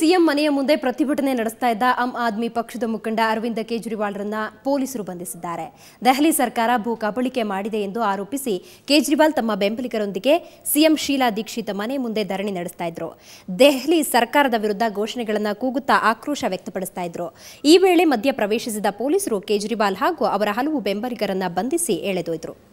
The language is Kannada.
ಸಿಎಂ ಮನೆಯ ಮುಂದೆ ಪ್ರತಿಭಟನೆ ನಡೆಸ್ತಾ ಇದ್ದ ಆಮ್ ಆದ್ಮಿ ಪಕ್ಷದ ಮುಖಂಡ ಅರವಿಂದ ಕೇಜ್ರಿವಾಲ್ರನ್ನ ಪೊಲೀಸರು ಬಂಧಿಸಿದ್ದಾರೆ ದೆಹಲಿ ಸರ್ಕಾರ ಭೂ ಕಬಳಿಕೆ ಮಾಡಿದೆ ಎಂದು ಆರೋಪಿಸಿ ಕೇಜ್ರಿವಾಲ್ ತಮ್ಮ ಬೆಂಬಲಿಗರೊಂದಿಗೆ ಸಿಎಂ ಶೀಲಾ ದೀಕ್ಷಿತ್ ಮನೆ ಮುಂದೆ ಧರಣಿ ನಡೆಸ್ತಾ ಇದ್ರು ದೆಹಲಿ ಸರ್ಕಾರದ ವಿರುದ್ಧ ಘೋಷಣೆಗಳನ್ನು ಕೂಗುತ್ತಾ ಆಕ್ರೋಶ ವ್ಯಕ್ತಪಡಿಸ್ತಾ ಇದ್ರು ಈ ವೇಳೆ ಮಧ್ಯ ಪ್ರವೇಶಿಸಿದ ಪೊಲೀಸರು ಕೇಜ್ರಿವಾಲ್ ಹಾಗೂ ಅವರ ಹಲವು ಬೆಂಬಲಿಗರನ್ನ ಬಂಧಿಸಿ ಎಳೆದೊಯ್ದರು